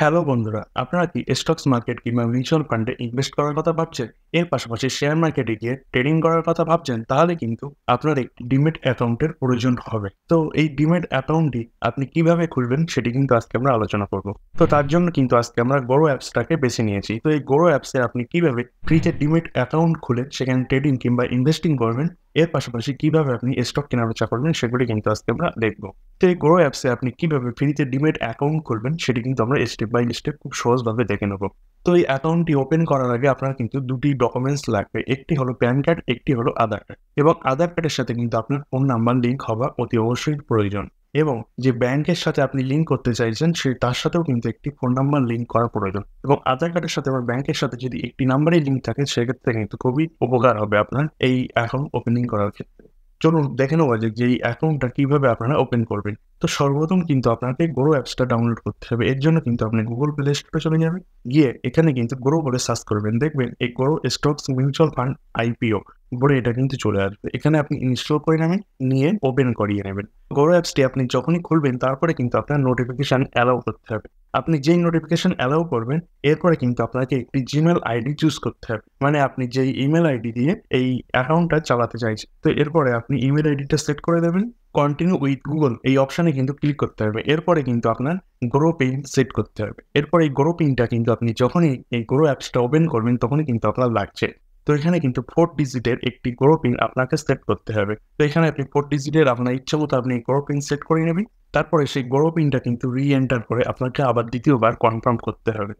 hello বন্ধুরা আপনারা কি স্টকস মার্কেট কিংবা মিউচুয়াল ফান্ডে ইনভেস্ট করার কথা ভাবছেন এর পাশাপাশি শেয়ার মার্কেটে গিয়ে ট্রেডিং করার কথা ভাবছেন তাহলে কিন্তু আপনার একটি ডিমেট অ্যাকাউন্টের প্রয়োজন হবে তো এই ডিমেট অ্যাকাউন্টটি আপনি কিভাবে খুলবেন সেটি কিন্তু আজকে আমরা আলোচনা করব তো তার জন্য কিন্তু আজকে আমরা গোরো অ্যাপসটাকে বেছে নিয়েছি তো এই গোরো অ্যাপসে আপনি কিভাবে ফ্রিতে ডিমেট অ্যাকাউন্ট খুলে সেখানে ট্রেডিং কিংবা ইনভেস্টিং করবেন এর পাশাপাশি কিভাবে আপনি স্টক কেনাবেচা করবেন সেগুলি কিন্তু আজকে আমরা দেখব তো এই গোরো অ্যাপসে আপনি কিভাবে ফ্রিতে ডিমেট অ্যাকাউন্ট খুলবেন সেটি কিন্তু আমরা স্টেপ বাই স্টেপ খুব সহজভাবে দেখে নেবো তো এই অ্যাকাউন্টটি ওপেন করার আগে আপনার কিন্তু দুটি ডকুমেন্টস লাগবে একটি হলো প্যান কার্ড একটি হলো আধার কার্ড এবং আধার কার্ডের সাথে কিন্তু আপনার ফোন নাম্বার লিঙ্ক হওয়া অতি অবশ্যই প্রয়োজন এবং যে ব্যাংকের সাথে আপনি লিঙ্ক করতে চাইছেন সেই তার সাথেও কিন্তু একটি ফোন নাম্বার লিঙ্ক করা প্রয়োজন এবং আধার কার্ডের সাথে আমার ব্যাংকের সাথে যদি একটি নাম্বারই লিঙ্ক থাকে সেক্ষেত্রে কিন্তু খুবই উপকার হবে আপনার এই অ্যাকাউন্ট ওপেনিং করার ক্ষেত্রে চলুন দেখে নেওয়া যাক যে এই অ্যাকাউন্টটা কীভাবে আপনারা ওপেন করবেন তো সর্বপ্রথম কিন্তু আপনাকে গ্রো অ্যাপসটা ডাউনলোড করতে হবে এর জন্য কিন্তু আপনি গুগল প্লে স্টোরে চলে যাবেন গিয়ে এখানে কিন্তু গ্রো করে সার্চ করবেন দেখবেন এই Groww stocks mutual fund IPO বলে এটা কিন্তু চলে আসবে এখানে আপনি ইনস্টল করে নেবেন নিয়ে ওপেন করিয়ে নেবেন গ্রো অ্যাপসটি আপনি যখনই খুলবেন তারপরে কিন্তু আপনার নোটিফিকেশান অ্যালাউ করতে হবে আপনি যেই নোটিফিকেশন অ্যালাউ করবেন এরপরে কিন্তু আপনাকে একটি জিমেল আইডি চুজ করতে হবে মানে আপনি যেই ইমেল আইডি দিয়ে এই অ্যাকাউন্টটা চালাতে চাইছেন তো এরপরে আপনি ইমেল আইডিটা সেট করে দেবেন কন্টিনিউ উইথ গুগল এই অপশানে কিন্তু ক্লিক করতে হবে এরপরে কিন্তু আপনার গ্রো পিন সেট করতে হবে এরপর এই গ্রো পেনটা কিন্তু আপনি যখনই এই গ্রো অ্যাপসটা ওপেন করবেন তখনই কিন্তু আপনার লাগছে তো এখানে কিন্তু ফোর ডিজিটের একটি গ্রোপিং আপনাকে সেট করতে হবে তো এখানে আপনি ফোর ডিজিটের আপনার ইচ্ছা মতো আপনি গ্রোপিং সেট করে নেবেন তারপরে সেই গ্রোপিংটা কিন্তু রি এন্টার করে আপনাকে আবার দ্বিতীয়বার কনফার্ম করতে হবে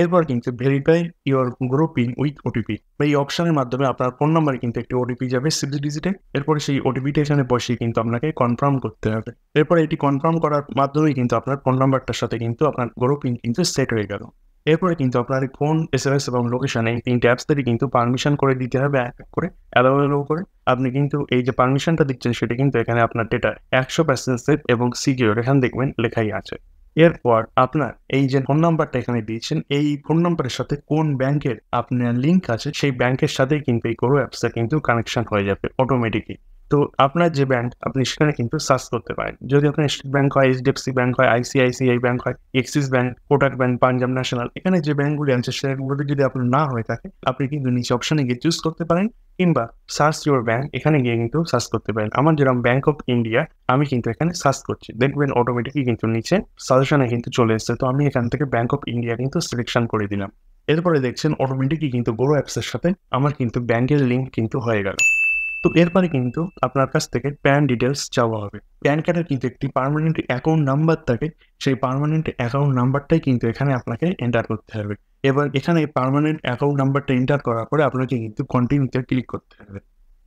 এরপর কিন্তু verify your grouping with OTP এই অপশনের মাধ্যমে আপনার ফোন নাম্বারে কিন্তু একটি ওটিপি যাবে সিক্স ডিজিটে এরপরে সেই ওটিপিটা এখানে বসে কিন্তু আপনাকে কনফার্ম করতে হবে এরপর এটি কনফার্ম করার মাধ্যমে কিন্তু আপনার ফোন নাম্বারটার সাথে কিন্তু আপনার গ্রুপিং কিন্তু সেট হয়ে গেল এরপরে কিন্তু আপনার ফোন এস এম এস এবং লোকেশন এই তিনটে অ্যাপস থেকে কিন্তু পারমিশন করে দিতে হবে এক এক করে অ্যালাউ করে আপনি কিন্তু এই যে পারমিশনটা দিচ্ছেন সেটা কিন্তু এখানে আপনার ডেটা একশো পার্সেন্ট সেফ এবং সিকিউর এখানে দেখবেন লেখাই আছে এরপর আপনার এই যে ফোন নাম্বারটা এখানে দিয়েছেন এই ফোন নাম্বারের সাথে কোন ব্যাংকের আপনার লিঙ্ক আছে সেই ব্যাংকের সাথেই কিন্তু এই কোনো অ্যাপসটা কিন্তু কানেকশন হয়ে যাবে অটোমেটিকলি তো আপনার যে ব্যাংক আপনি সেখানে কিন্তু সার্চ করতে পারেন যদি আপনার স্টেট ব্যাংক হয় এইচডিএফসি ব্যাংক হয় আইসিআইসিআই ব্যাংক হয় Axis bank Kotak bank Punjab national এখানে যে ব্যাংকগুলি আছে সেগুলোতে যদি আপনার না হয়ে থাকে আপনি কিন্তু নিচে অপশানে গিয়ে চুজ করতে পারেন কিংবা সার্চ ইউর ব্যাংক এখানে গিয়ে কিন্তু সার্চ করতে পারেন আমার যেরকম ব্যাংক অফ ইন্ডিয়া আমি কিন্তু এখানে সার্চ করছি দেখবেন অটোমেটিকই কিন্তু নিচে সাজেশনে কিন্তু চলে এসছে তো আমি এখান থেকে ব্যাংক অফ ইন্ডিয়া কিন্তু সিলেকশন করে দিলাম এরপরে দেখছেন অটোমেটিকই কিন্তু বড় অ্যাপসের সাথে আমার কিন্তু ব্যাংকের লিঙ্ক কিন্তু হয়ে গেল তো এরপরে কিন্তু আপনার কাছ থেকে প্যান ডিটেলস চাওয়া হবে প্যান কার্ডের কিন্তু একটি পারমানেন্ট অ্যাকাউন্ট নাম্বার থাকে সেই পারমানেন্ট অ্যাকাউন্ট নাম্বারটাই কিন্তু এখানে আপনাকে এন্টার করতে হবে এবার এখানে পারমানেন্ট অ্যাকাউন্ট নাম্বারটা এন্টার করার পরে আপনাকে কিন্তু কন্টিনিউতে ক্লিক করতে হবে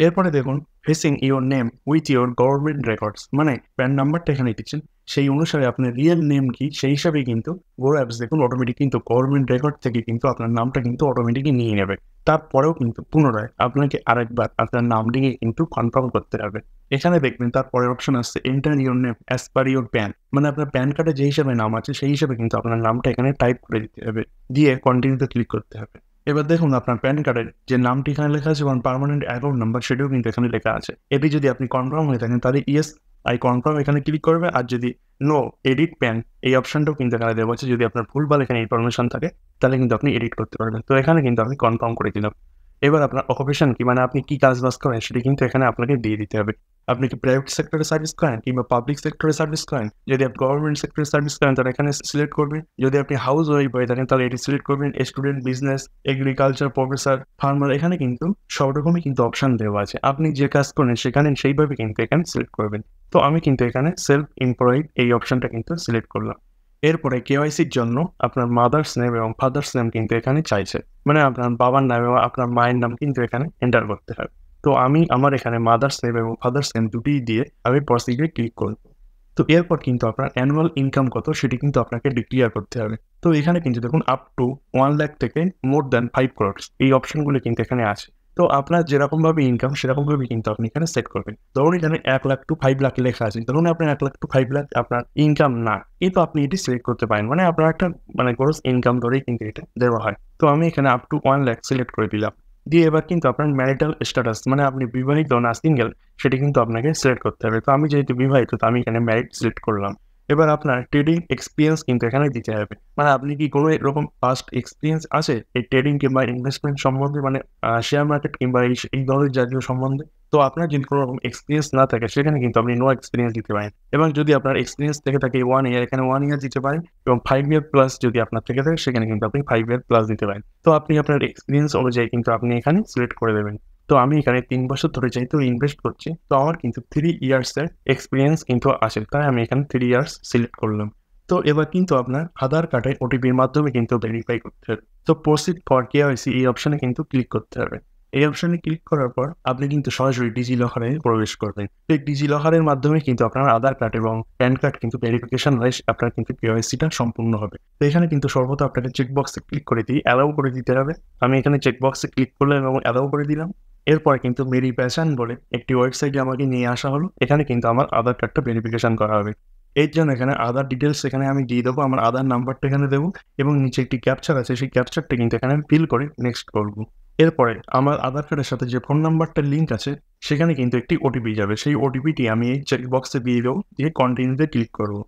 এরপরে দেখুন facing your name with your government records মানে প্যান নাম্বারটা এখানে দিচ্ছেন সেই অনুসারে আপনার রিয়েল নেম কি সেই হিসাবে কিন্তু গোর অ্যাপস দেখুন অটোমেটিক কিন্তু গভর্নমেন্ট রেকর্ড থেকে কিন্তু আপনার নামটা কিন্তু অটোমেটিকই নিয়ে নেবে তারপরেও কিন্তু পুনরায় আপনাকে আরেকবার আপনার নামটিকে কিন্তু কনফার্ম করতে হবে এখানে দেখবেন তারপরে অপশন আসছে enter your name as per your PAN মানে আপনার প্যান কার্ডে যে হিসাবে নাম আছে সেই হিসাবে কিন্তু আপনার নামটা এখানে টাইপ করে দিতে হবে দিয়ে কন্টিনিউতে ক্লিক করতে হবে এবার দেখুন আপনার প্যান কার্ডের যে নামটি এখানে লেখা আছে এবং পারমানেন্ট অ্যাকাউন্ট নাম্বার সেটিও কিন্তু এখানে লেখা আছে এটি যদি আপনি কনফার্ম হয়ে থাকেন তাহলে ইয়েস আই কনফার্ম এখানে ক্লিক করবে আর যদি নো এডিট প্যান এই অপশানটাও কিন্তু এখানে দেওয়া আছে যদি আপনার ভুলভাল এখানে ইনফরমেশন থাকে তাহলে কিন্তু আপনি এডিট করতে পারবেন তো এখানে কিন্তু আপনি কনফার্ম করে দিলাম এবার আপনার অকুপেশন কি মানে আপনি কি কাজ বাজ করেন সেটা কিন্তু এখানে আপনাকে দিয়ে দিতে হবে আপনি কি প্রাইভেট সেক্টরে সার্ভিস করেন কিংবা পাবলিক সেক্টরে সার্ভিস করেন যদি আপনি গভর্নমেন্ট সেক্টরে সার্ভিস করেন তাহলে এখানে সিলেক্ট করবেন যদি আপনি হাউস ওয়াইফ হয়ে থাকেন তাহলে এটি সিলেক্ট করবেন student business agriculture professor farmer এখানে কিন্তু সব রকমই কিন্তু অপশান দেওয়া আছে আপনি যে কাজ করেন সেখানে সেইভাবে কিন্তু এখানে সিলেক্ট করবেন তো আমি কিন্তু এখানে সেলফ এমপ্লয়েড এই অপশানটা কিন্তু সিলেক্ট করলাম এরপরে কেওয়াইসির জন্য আপনার মাদার্স নেম এবং ফাদার্স নেম কিন্তু এখানে চাইছে মানে আপনার বাবার নাম এবং আপনার মায়ের নাম কিন্তু এখানে এন্টার করতে হবে তো আমি আমার এখানে মাদার্স নেম এবং ফাদার্স নেম দুটি দিয়ে আমি প্রসিডে ক্লিক করব তো এরপর কিন্তু আপনার অ্যানুয়াল ইনকাম কত সেটি কিন্তু আপনাকে ডিক্লিয়ার করতে হবে তো এখানে কিন্তু দেখুন আপ টু ওয়ান লাখ থেকে মোর দ্যান ফাইভ ক্রোডস এই অপশনগুলো কিন্তু এখানে আছে তো আপনার যেরকম ভাবে ইনকাম সেরকম ভাবে কিন্তু আপনি এখানে সেট করবেন ধরুন এখানে এক লাখ টু ফাইভ লাখ লেখা আছে ধরুন আপনার এক লাখ টু ফাইভ লাখ আপনার ইনকাম না কিন্তু আপনি এটি সিলেক্ট করতে পারেন মানে আপনার একটা মানে গ্রোস ইনকাম ধরেই কিন্তু এটা দেওয়া হয় তো আমি এখানে up to one lakh select করে দিলাম দিয়ে এবার কিন্তু আপনার ম্যারিটাল স্ট্যাটাস মানে আপনি বিবাহিত না সিঙ্গেল সেটি কিন্তু আপনাকে সিলেক্ট করতে হবে তো আমি যেহেতু বিবাহিত তো আমি এখানে ম্যারিড সিলেক্ট করলাম এবার আপনার ট্রেডিং এক্সপিরিয়েন্স কিন্তু এখানে দিতে হবে মানে আপনি কি কোনো এরকম পাস্ট এক্সপিরিয়েন্স আছে এই ট্রেডিং কিংবা ইনভেস্টমেন্ট সম্বন্ধে মানে শেয়ার মার্কেট কিংবা এই এই ধরনের জাতীয় সম্বন্ধে তো আপনার যদি কোনো রকম এক্সপিরিয়েন্স না থাকে সেখানে কিন্তু আপনি নো এক্সপিরিয়েন্স দিতে পারেন এবং যদি আপনার এক্সপিরিয়েন্স থেকে থাকে ওয়ান ইয়ার এখানে ওয়ান ইয়ার দিতে পারেন এবং ফাইভ ইয়ার প্লাস যদি আপনার থেকে থাকে সেখানে কিন্তু আপনি ফাইভ ইয়ার প্লাস দিতে পারেন তো আপনি আপনার এক্সপিরিয়েন্স অনুযায়ী কিন্তু আপনি এখানে সিলেক্ট করে দেবেন তো আমি এখানে তিন বছর ধরে যেহেতু ইনভেস্ট করছি তো আমার কিন্তু থ্রি ইয়ার্সের এক্সপিরিয়েন্স কিন্তু আছে তাই আমি এখানে থ্রি ইয়ার্স সিলেক্ট করলাম তো এবার কিন্তু আপনার আধার কার্ডের ওটিপির মাধ্যমে কিন্তু ভেরিফাই করতে হবে তো প্রসিড ফর কেওয়াইসি এই অপশানে কিন্তু ক্লিক করতে হবে এই অপশানে ক্লিক করার পর আপনি কিন্তু সরাসরি ডিজি লকারে প্রবেশ করবেন তো এই ডিজি লকারের মাধ্যমে কিন্তু আপনার আধার কার্ড এবং প্যান কার্ড কিন্তু ভেরিফিকেশন হয়ে আপনার কিন্তু কেওয়াইসিটা সম্পূর্ণ হবে তো এখানে কিন্তু সর্বদা আপনাকে চেকবক্সে ক্লিক করে দিই অ্যালাউ করে দিতে হবে আমি এখানে চেকবক্সে ক্লিক করলাম এবং অ্যালাউ করে দিলাম এরপর কিন্তু মেরি প্যাশন বলে একটি ওয়েবসাইটে আমাকে নিয়ে আসা হলো এখানে কিন্তু আমার আধার কার্ডটা ভেরিফিকেশন করা হবে এর জন্য এখানে আধার ডিটেলস এখানে আমি দিয়ে দেবো আমার আধার নাম্বারটা এখানে দেবো এবং নিচে একটি ক্যাপচার আছে সেই ক্যাপচারটা কিন্তু এখানে আমি ফিল করে নেক্সট করব এরপরে আমার আধার কার্ডের সাথে যে ফোন নাম্বারটার লিঙ্ক আছে সেখানে কিন্তু একটি ওটিপি যাবে সেই ওটিপিটি আমি এই চেকবক্সে দিয়ে দেবো দিয়ে কন্টিনিউতে ক্লিক করবো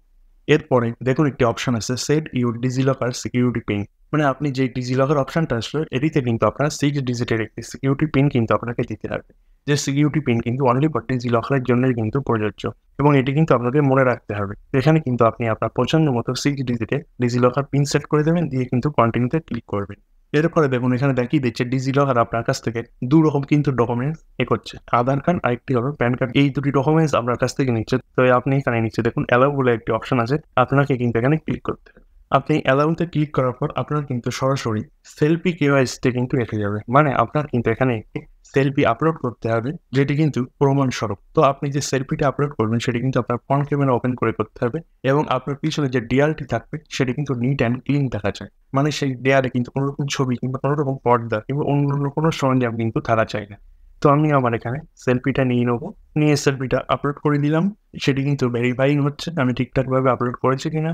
এরপরে দেখুন একটি অপশন আছে set your DigiLocker security pin মানে আপনি যে ডিজিলকার অপশানটা আসলো এটিতে কিন্তু আপনার সিক্স ডিজিটের একটি সিকিউরিটি পিন কিন্তু আপনাকে দিতে লাগবে যে সিকিউরিটি পিন কিন্তু অনলি ফর লকারের জন্য কিন্তু প্রযোজ্য এবং এটি কিন্তু আপনাকে মনে রাখতে হবে এখানে কিন্তু আপনি আপনার পছন্দ মতো সিক্স ডিজিটে ডিজিলকার পিন সেট করে দেবেন দিয়ে কিন্তু কন্টিনিউতে ক্লিক করবেন এরপরে দেখুন এখানে দেখিয়ে দিচ্ছে ডিজিলকার আপনার কাছ থেকে দু রকম কিন্তু ডকুমেন্টস এ করছে আধার কার্ড আর একটি হবে প্যান কার্ড এই দুটি ডকুমেন্টস আপনার কাছ থেকে নিচ্ছে তো আপনি এখানে নিচ্ছে দেখুন অ্যালাউ বলে একটি অপশন আছে আপনাকে কিন্তু এখানে ক্লিক করতে হবে আপনি অ্যালাউন্টে ক্লিক করার পর আপনার কিন্তু সরাসরি সেলফি কেওয়াইসিতে কিন্তু রেখে যাবে মানে আপনার কিন্তু এখানে একটি সেলফি আপলোড করতে হবে যেটি কিন্তু প্রমাণস্বরূপ তো আপনি যে সেলফিটা আপলোড করবেন সেটি কিন্তু আপনার ফ্রন্ট ক্যামেরা ওপেন করে করতে হবে এবং আপনার পিছনে যে ডিআরটি থাকবে সেটি কিন্তু নিট অ্যান্ড ক্লিন দেখা যায় মানে সেই ডেয়ারে কিন্তু কোনো রকম ছবি কিংবা কোনো রকম পর্দা কিংবা অন্য কোনো সরঞ্জাম কিন্তু থাকা চাই না তো আমি আমার এখানে সেলফিটা নিয়ে নেবো নিয়ে সেলফিটা আপলোড করে দিলাম সেটি কিন্তু ভেরিফাইং হচ্ছে আমি ঠিকঠাকভাবে আপলোড করেছি কিনা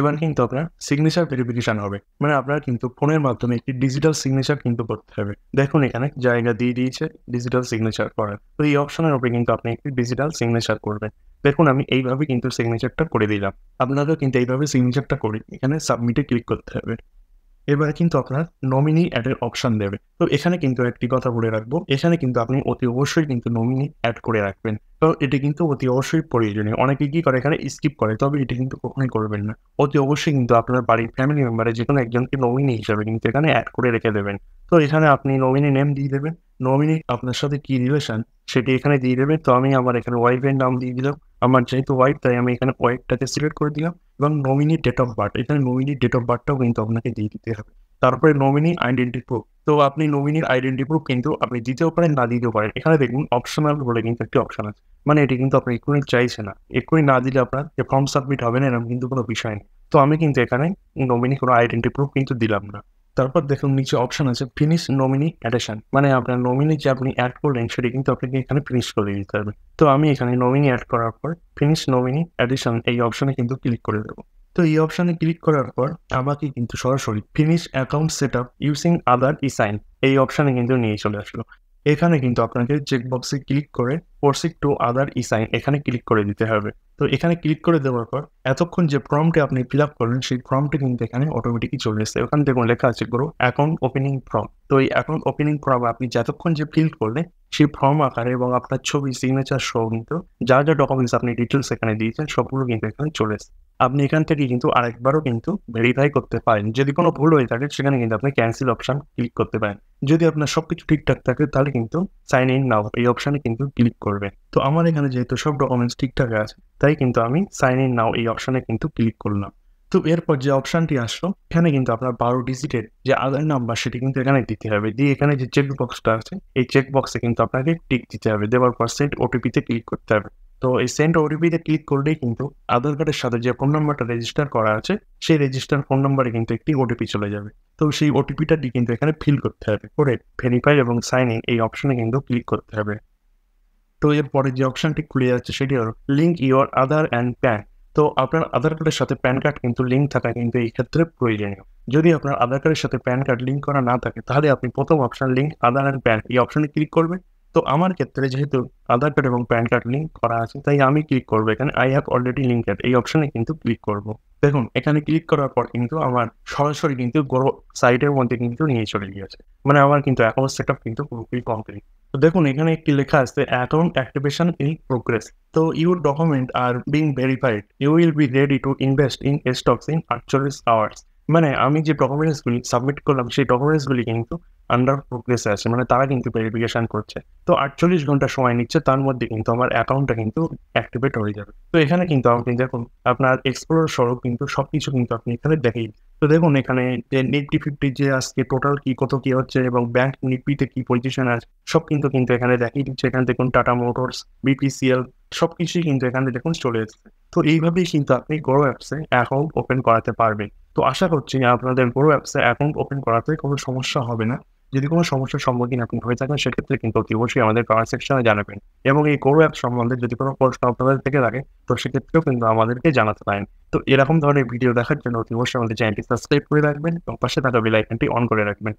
এবার কিন্তু আপনার সিগনেচার ভেরিফিকেশন হবে মানে আপনার কিন্তু ফোনের মাধ্যমে একটি ডিজিটাল সিগনেচার কিন্তু করতে হবে দেখুন এখানে জায়গা দিয়ে দিয়েছে ডিজিটাল সিগনেচার করার তো এই অপশনের উপরে কিন্তু আপনি একটি ডিজিটাল সিগনেচার করবেন দেখুন আমি এইভাবে কিন্তু সিগনেচারটা করে দিলাম আপনাদের কিন্তু এইভাবে সিগনেচারটা করি এখানে সাবমিটে ক্লিক করতে হবে এবার কিন্তু আপনার নমিনি অ্যাডের অপশান দেবে তো এখানে কিন্তু একটি কথা বলে রাখবো এখানে কিন্তু আপনি অতি অবশ্যই কিন্তু নমিনি অ্যাড করে রাখবেন তো এটা কিন্তু অতি অবশ্যই প্রয়োজনীয় অনেকে কি করে এখানে স্কিপ করে তবে এটা কিন্তু কখনোই করবেন না অতি অবশ্যই কিন্তু আপনার বাড়ির ফ্যামিলি মেম্বারে যে কোনো একজনকে নমিনি হিসাবে কিন্তু এখানে অ্যাড করে রেখে দেবেন তো এখানে আপনি নমিনি নেম দিয়ে দেবেন নমিনি আপনার সাথে কি রিলেশন সেটি এখানে দিয়ে দেবেন তো আমি আমার এখানে ওয়াইফের নাম দিয়ে দিলাম আমার যেহেতু ওয়াইফ তাই আমি এখানে ওয়াইফটাকে সিলেক্ট করে দিলাম এবং নমিনি ডেট অফ বার্থ এখানে নমিনি ডেট অফ বার্থটাও কিন্তু আপনাকে দিয়ে দিতে হবে তারপরে নমিনি আইডেন্টি প্রুফ তো আপনি নমিনির আইডেন্টি প্রুফ কিন্তু আপনি দিতেও পারেন না দিতেও পারেন এখানে দেখুন অপশনাল বলে কিন্তু একটি অপশন আছে মানে এটি কিন্তু আপনি এক্ষুনি চাইছে না এক্ষুনি না দিলে আপনার যে ফর্ম সাবমিট হবে না এরকম কিন্তু কোনো বিষয় নেই তো আমি কিন্তু এখানে নমিনি কোনো আইডেন্টি প্রুফ কিন্তু দিলাম না তারপর দেখুন নিচে অপশন আছে ফিনিশ নমিনি অ্যাডেশন মানে আপনার নমিনি যে আপনি অ্যাড করলেন সেটি কিন্তু আপনাকে এখানে ফিনিশ করে দিতে হবে তো আমি এখানে নমিনি অ্যাড করার পর ফিনিশ নমিনি অ্যাডিশন এই অপশনে কিন্তু ক্লিক করে দেবো তো এই অপশানে ক্লিক করার পর আমাকে কিন্তু সরাসরি finish account set up using Aadhaar e sign এই অপশানে কিন্তু নিয়ে চলে আসলো এখানে কিন্তু আপনাকে চেকবক্সে ক্লিক করে proceed to Aadhaar e sign এখানে ক্লিক করে দিতে হবে তো এখানে ক্লিক করে দেওয়ার পর এতক্ষণ যে ফর্মটি আপনি ফিল আপ করলেন সেই ফর্মটি কিন্তু এখানে অটোমেটিকই চলে এসেছে ওখান থেকে লেখা আছে গ্রো অ্যাকাউন্ট ওপেনিং ফর্ম তো এই অ্যাকাউন্ট ওপেনিং ফর্ম আপনি যতক্ষণ যে ফিল করলেন সেই ফর্ম আকারে এবং আপনার ছবি সিগনেচার সহ কিন্তু যা যা ডকুমেন্টস আপনি ডিটেলস এখানে দিয়েছেন সবগুলো কিন্তু এখানে চলে এসেছে আপনি এখান থেকে কিন্তু আরেকবারও কিন্তু ভেরিফাই করতে পারেন যদি কোনো ভুল হয়ে থাকে সেখানে কিন্তু আপনি ক্যান্সেল অপশান ক্লিক করতে পারেন যদি আপনার সব কিছু ঠিকঠাক থাকে তাহলে কিন্তু সাইন ইন নাও এই অপশানে কিন্তু ক্লিক করবে তো আমার এখানে যেহেতু সব ডকুমেন্টস ঠিকঠাক আছে তাই কিন্তু আমি সাইন ইন নাও এই অপশানে কিন্তু ক্লিক করলাম তো এরপর যে অপশানটি আসলো এখানে কিন্তু আপনার বারো ডিজিটের যে আধার নাম্বার সেটি কিন্তু এখানে দিতে হবে দিয়ে এখানে যে চেক বক্সটা আছে এই চেক বক্সে কিন্তু আপনাকে টিক দিতে হবে দেওয়ার পর সেট ওটিপিতে ক্লিক করতে হবে তো এই সেন্ড ওটিপিতে ক্লিক করলেই কিন্তু আধার কার্ডের সাথে যে ফোন নাম্বারটা রেজিস্টার করা আছে সেই রেজিস্টার ফোন নাম্বারে কিন্তু একটি ওটিপি চলে যাবে তো সেই ওটিপিটা কিন্তু এখানে ফিল করতে হবে করে ভেরিফাই এবং সাইন ইন এই অপশনে কিন্তু ক্লিক করতে হবে তো এরপরে যে অপশনটি খুলে যাচ্ছে সেটি হলো link your Aadhaar and PAN তো আপনার আধার কার্ডের সাথে প্যান কার্ড কিন্তু লিঙ্ক থাকা কিন্তু এই ক্ষেত্রে প্রয়োজনীয় যদি আপনার আধার কার্ডের সাথে প্যান কার্ড লিঙ্ক করা না থাকে তাহলে আপনি প্রথম option link Aadhaar and PAN এই অপশনে ক্লিক করবেন তো আমার ক্ষেত্রে যেহেতু আধার কার্ড এবং প্যান কার্ড লিঙ্ক করা আছে তাই আমি ক্লিক করবো এখানে আই হ্যাভ অলরেডি লিঙ্কেড এই অপশনে কিন্তু ক্লিক করব দেখুন এখানে ক্লিক করার পর কিন্তু আমার সরাসরি কিন্তু বড় সাইটের মধ্যে কিন্তু নিয়ে চলে গিয়েছে মানে আমার কিন্তু অ্যাকাউন্ট সেট আপ কিন্তু পুরোপুরি কমপ্লিট তো দেখুন এখানে একটি লেখা আছে অ্যাকাউন্ট অ্যাক্টিভেশন ইন প্রোগ্রেস তো your document are being verified you will be ready to invest in stocks in আটচল্লিশ আওয়ার্স মানে আমি যে ডকুমেন্টসগুলি সাবমিট করলাম সেই ডকুমেন্টসগুলি কিন্তু আন্ডার প্রোগ্রেসে আছে মানে তারা কিন্তু ভেরিফিকেশন করছে তো আটচল্লিশ ঘন্টা সময় নিচ্ছে তার মধ্যে কিন্তু আমার অ্যাকাউন্টটা কিন্তু অ্যাক্টিভেট হয়ে যাবে তো এখানে কিন্তু আপনি দেখুন আপনার এক্সপ্লোর স্বরূপ কিন্তু সব কিছু কিন্তু আপনি এখানে দেখেই তো দেখুন এখানে যে নিফটি ফিফটি যে আজকে টোটাল কি কত কি হচ্ছে এবং ব্যাংক নিপিতে কি পজিশন আছে সব কিন্তু কিন্তু এখানে দেখিয়ে দিচ্ছে এখানে দেখুন টাটা মোটরস বিপিসিএল সব কিছুই কিন্তু এখানে দেখুন চলে এসেছে তো এইভাবেই কিন্তু আপনি গ্রো অ্যাপসে অ্যাকাউন্ট ওপেন করাতে পারবেন তো আশা করছি আপনাদের পুরো অ্যাপসে অ্যাকাউন্ট ওপেন করাতে কোনো সমস্যা হবে না যদি কোনো সমস্যার সম্মুখীন আপনি হয়ে থাকেন সেক্ষেত্রে কিন্তু অতি অবশ্যই আমাদের কমেন্ট সেকশনে জানাবেন এবং এই কোরো অ্যাপ সম্বন্ধে যদি কোনো প্রশ্ন আপনাদের থেকে থাকে তো সেক্ষেত্রেও কিন্তু আমাদেরকে জানাতে পারেন তো এরকম ধরনের ভিডিও দেখার জন্য অতি অবশ্যই আমাদের চ্যানেলটি সাবস্ক্রাইব করে রাখবেন এবং পাশে থাকা বেল আইকনটি অন করে রাখবেন